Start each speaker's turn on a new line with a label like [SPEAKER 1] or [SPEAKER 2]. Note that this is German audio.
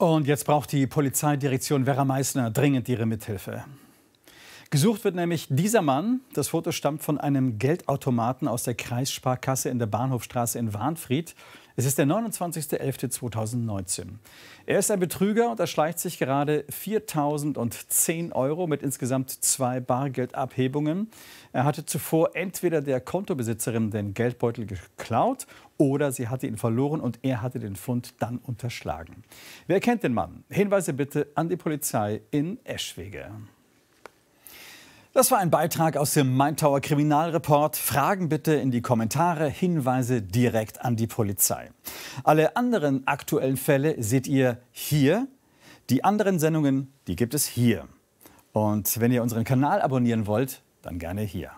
[SPEAKER 1] Und jetzt braucht die Polizeidirektion Werra Meißner dringend ihre Mithilfe. Gesucht wird nämlich dieser Mann. Das Foto stammt von einem Geldautomaten aus der Kreissparkasse in der Bahnhofstraße in Warnfried. Es ist der 29.11.2019. Er ist ein Betrüger und erschleicht sich gerade 4.010 Euro mit insgesamt zwei Bargeldabhebungen. Er hatte zuvor entweder der Kontobesitzerin den Geldbeutel geklaut oder sie hatte ihn verloren und er hatte den Fund dann unterschlagen. Wer kennt den Mann? Hinweise bitte an die Polizei in Eschwege. Das war ein Beitrag aus dem main Kriminalreport. Fragen bitte in die Kommentare, Hinweise direkt an die Polizei. Alle anderen aktuellen Fälle seht ihr hier. Die anderen Sendungen, die gibt es hier. Und wenn ihr unseren Kanal abonnieren wollt, dann gerne hier.